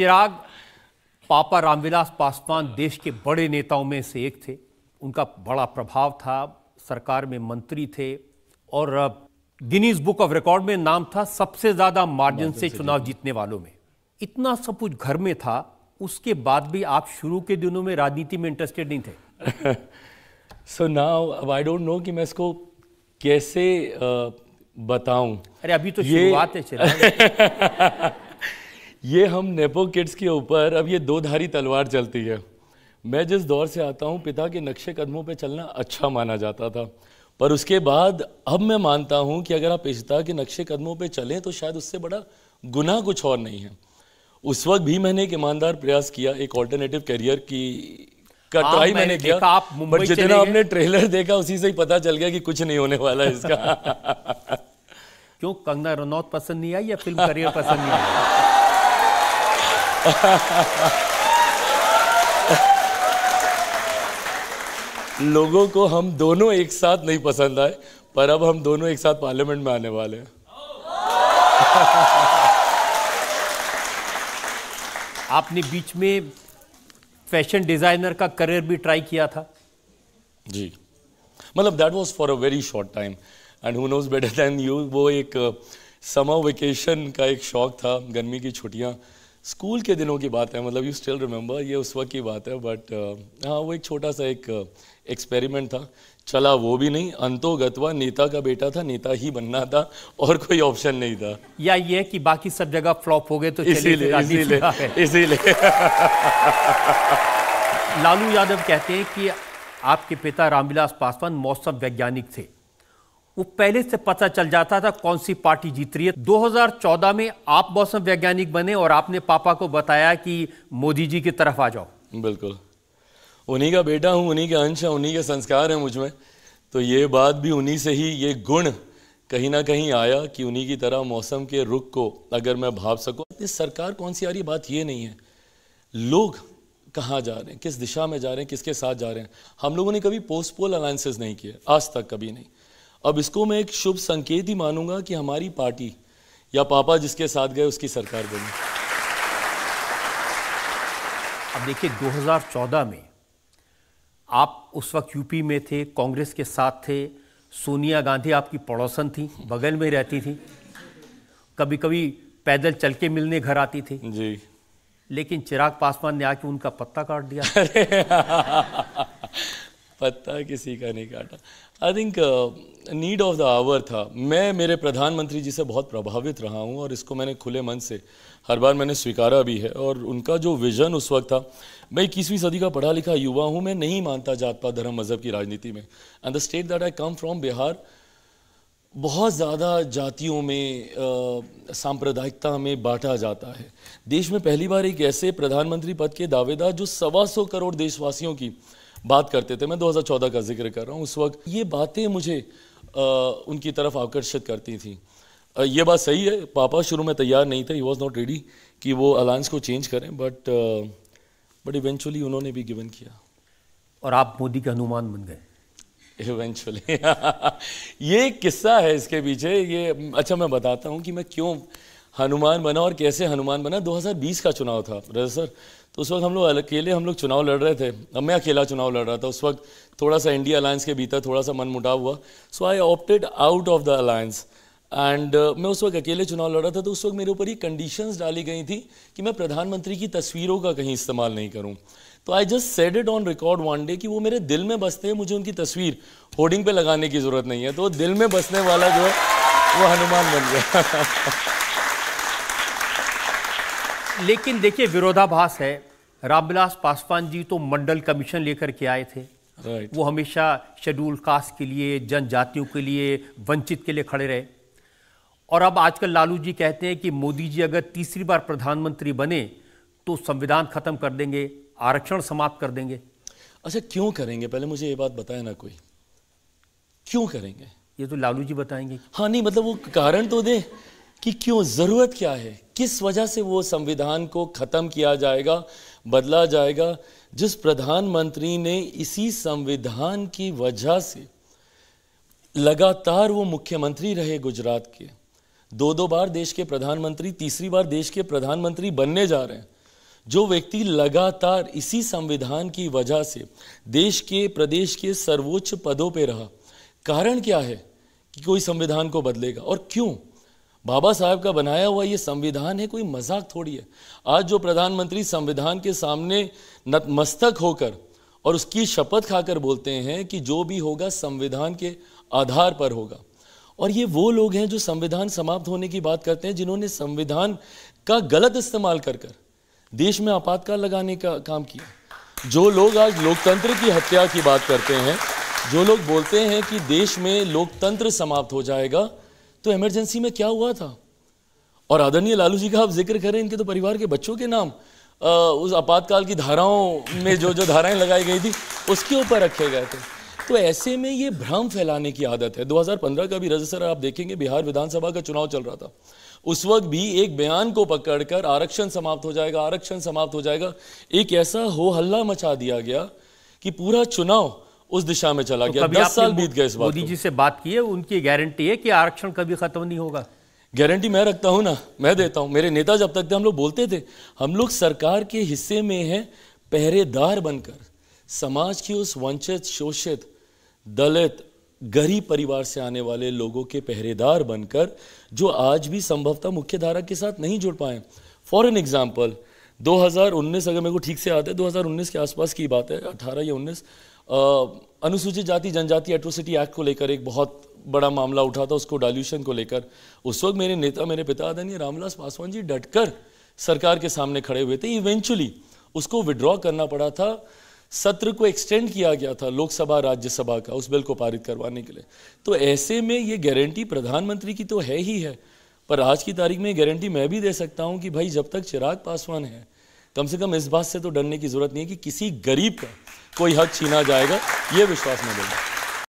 चिराग पापा रामविलास पासवान देश के बड़े नेताओं में से एक थे उनका बड़ा प्रभाव था सरकार में मंत्री थे और गिनीज बुक ऑफ रिकॉर्ड में नाम था सबसे ज्यादा मार्जिन से चुनाव जीतने वालों में इतना सब कुछ घर में था उसके बाद भी आप शुरू के दिनों में राजनीति में इंटरेस्टेड नहीं थे so now I don't know कि मैं इसको कैसे uh, बताऊं अरे अभी तो ये... शुरुआत है ये हम नेपो किड्स के ऊपर अब ये दो धारी तलवार चलती है मैं जिस दौर से आता हूँ पिता के नक्शे कदमों पे चलना अच्छा माना जाता था पर उसके बाद अब मैं मानता हूँ कि अगर आप पिता के नक्शे कदमों पे चलें तो शायद उससे बड़ा गुनाह कुछ और नहीं है उस वक्त भी मैंने एक ईमानदार प्रयास किया एक ऑल्टरनेटिव करियर की का ट्राई हाँ, मैंने किया आप बट जितना आपने ट्रेलर देखा उसी से ही पता चल गया कि कुछ नहीं होने वाला है इसका क्यों कंगना रनौत पसंद नहीं आई या फिल्म करियर पसंद नहीं आई लोगों को हम दोनों एक साथ नहीं पसंद आए पर अब हम दोनों एक साथ पार्लियामेंट में आने वाले हैं आपने बीच में फैशन डिजाइनर का करियर भी ट्राई किया था जी मतलब that was for a very short time and who knows better than you वो एक समर uh, वेकेशन का एक शौक था गर्मी की छुट्टियां स्कूल के दिनों की बात है मतलब यू स्टिल रिमेंबर ये उस वक्त की बात है बट uh, हाँ वो एक छोटा सा एक एक्सपेरिमेंट uh, था चला वो भी नहीं अंतो गतवा नेता का बेटा था नेता ही बनना था और कोई ऑप्शन नहीं था या ये कि बाकी सब जगह फ्लॉप हो गए तो इसीलिए इसीलिए इसीलिए लालू यादव कहते हैं कि आपके पिता रामविलास पासवान मौसम वैज्ञानिक थे वो पहले से पता चल जाता था कौन सी पार्टी जीत रही है 2014 में आप मौसम वैज्ञानिक बने और आपने पापा को बताया कि मोदी जी की तरफ आ जाओ बिल्कुल उन्हीं का बेटा हूँ उन्हीं के अंश हैं उन्हीं के संस्कार हैं मुझ में तो ये बात भी उन्हीं से ही ये गुण कहीं ना कहीं आया कि उन्हीं की तरह मौसम के रुख को अगर मैं भाप सकूँ इस सरकार कौन सी आ रही बात ये नहीं है लोग कहाँ जा रहे हैं किस दिशा में जा रहे हैं किसके साथ जा रहे हैं हम लोगों ने कभी पोस्टपोल अलायंसेस नहीं किए आज तक कभी नहीं अब इसको मैं एक शुभ संकेत ही मानूंगा कि हमारी पार्टी या पापा जिसके साथ गए उसकी सरकार बनी अब देखिए 2014 में आप उस वक्त यूपी में थे कांग्रेस के साथ थे सोनिया गांधी आपकी पड़ोसन थी बगल में रहती थी कभी कभी पैदल चल के मिलने घर आती थी जी लेकिन चिराग पासवान ने आके उनका पत्ता काट दिया पत्ता किसी का नहीं काटा I think need of the hour था मैं मेरे प्रधानमंत्री जी से बहुत प्रभावित रहा हूँ और इसको मैंने खुले मन से हर बार मैंने स्वीकारा भी है और उनका जो विज़न उस वक्त था मैं इक्कीसवीं सदी का पढ़ा लिखा युवा हूँ मैं नहीं मानता जात पात धर्म मज़हब की राजनीति में and the state that I come from Bihar बहुत ज़्यादा जातियों में uh, सांप्रदायिकता में बांटा जाता है देश में पहली बार एक ऐसे प्रधानमंत्री पद के दावेदार जो सवा सौ करोड़ देशवासियों की बात करते थे मैं 2014 का जिक्र कर रहा हूँ उस वक्त ये बातें मुझे आ, उनकी तरफ आकर्षित करती थी आ, ये बात सही है पापा शुरू में तैयार नहीं थे ही वॉज नॉट रेडी कि वो अलायंस को चेंज करें बट बट इवेंचुअली उन्होंने भी गिवन किया और आप मोदी के हनुमान बन गए इवेंचुअली ये किस्सा है इसके पीछे ये अच्छा मैं बताता हूँ कि मैं क्यों हनुमान बना और कैसे हनुमान बना 2020 का चुनाव था सर तो उस वक्त हम लोग अकेले हम लोग चुनाव लड़ रहे थे अब मैं अकेला चुनाव लड़ रहा था उस वक्त थोड़ा सा इंडिया अलायंस के भीतर थोड़ा सा मनमुटाव हुआ so I opted out of the alliance and मैं उस वक्त अकेले चुनाव लड़ रहा था तो उस वक्त मेरे ऊपर ये कंडीशंस डाली गई थी कि मैं प्रधानमंत्री की तस्वीरों का कहीं इस्तेमाल नहीं करूँ तो I just said it on record one day कि वो मेरे दिल में बसते हैं मुझे उनकी तस्वीर होर्डिंग पे लगाने की ज़रूरत नहीं है तो दिल में बसने वाला जो है वो हनुमान बन गया लेकिन देखिए विरोधाभास है रामविलास पासवान जी तो मंडल कमीशन लेकर के आए थे right. वो हमेशा शेड्यूल कास्ट के लिए जनजातियों के लिए वंचित के लिए खड़े रहे और अब आजकल लालू जी कहते हैं कि मोदी जी अगर तीसरी बार प्रधानमंत्री बने तो संविधान खत्म कर देंगे आरक्षण समाप्त कर देंगे अच्छा क्यों करेंगे पहले मुझे ये बात बताए ना कोई क्यों करेंगे ये तो लालू जी बताएंगे हाँ नहीं मतलब वो कारण तो दे कि क्यों जरूरत क्या है किस वजह से वो संविधान को ख़त्म किया जाएगा बदला जाएगा जिस प्रधानमंत्री ने इसी संविधान की वजह से लगातार वो मुख्यमंत्री रहे गुजरात के दो दो बार देश के प्रधानमंत्री तीसरी बार देश के प्रधानमंत्री बनने जा रहे हैं जो व्यक्ति लगातार इसी संविधान की वजह से देश के प्रदेश के सर्वोच्च पदों पर रहा कारण क्या है कि कोई संविधान को बदलेगा और क्यों बाबा साहब का बनाया हुआ ये संविधान है कोई मजाक थोड़ी है आज जो प्रधानमंत्री संविधान के सामने नतमस्तक होकर और उसकी शपथ खाकर बोलते हैं कि जो भी होगा संविधान के आधार पर होगा और ये वो लोग हैं जो संविधान समाप्त होने की बात करते हैं जिन्होंने संविधान का गलत इस्तेमाल कर कर देश में आपातकाल लगाने का काम किया जो लोग आज लोकतंत्र की हत्या की बात करते हैं जो लोग बोलते हैं कि देश में लोकतंत्र समाप्त हो जाएगा तो इमरजेंसी में क्या हुआ था और आदरणीय लालू जी का आप जिक्र करें इनके तो परिवार के बच्चों के नाम आ, उस आपातकाल की धाराओं में जो जो धाराएं लगाई गई थी उसके ऊपर रखे गए थे तो ऐसे में ये भ्रम फैलाने की आदत है 2015 का भी रज सर आप देखेंगे बिहार विधानसभा का चुनाव चल रहा था उस वक्त भी एक बयान को पकड़कर आरक्षण समाप्त हो जाएगा आरक्षण समाप्त हो जाएगा एक ऐसा हो हल्ला मचा दिया गया कि पूरा चुनाव उस दिशा में चला तो गया दस साल बीत गए इस बात मोदी जी से बात की है उनकी गारंटी है कि आरक्षण कभी खत्म नहीं होगा गारंटी मैं रखता हूं ना मैं देता हूं मेरे नेता जब तक थे हम लोग बोलते थे हम लोग सरकार के हिस्से में हैं पहरेदार बनकर समाज की उस वंचित शोषित दलित गरीब परिवार से आने वाले लोगों के पहरेदार बनकर जो आज भी संभवतः मुख्यधारा के साथ नहीं जुड़ पाए फॉर एन एग्जाम्पल 2019 अगर मेरे को ठीक से याद है 2019 के आसपास की बात है 18 या 19 अनुसूचित जाति जनजाति एट्रोसिटी एक्ट को लेकर एक बहुत बड़ा मामला उठा था उसको डाल्यूशन को लेकर उस वक्त मेरे नेता मेरे पिता आदरणीय रामविलास पासवान जी डटकर सरकार के सामने खड़े हुए थे इवेंचुअली उसको विड्रॉ करना पड़ा था सत्र को एक्सटेंड किया गया था लोकसभा राज्यसभा का उस बिल को पारित करवाने के लिए तो ऐसे में ये गारंटी प्रधानमंत्री की तो है ही है पर आज की तारीख में गारंटी मैं भी दे सकता हूँ कि भाई जब तक चिराग पासवान है कम से कम इस बात से तो डरने की जरूरत नहीं है कि किसी गरीब का कोई हक छीना जाएगा ये विश्वास मैं दूंगा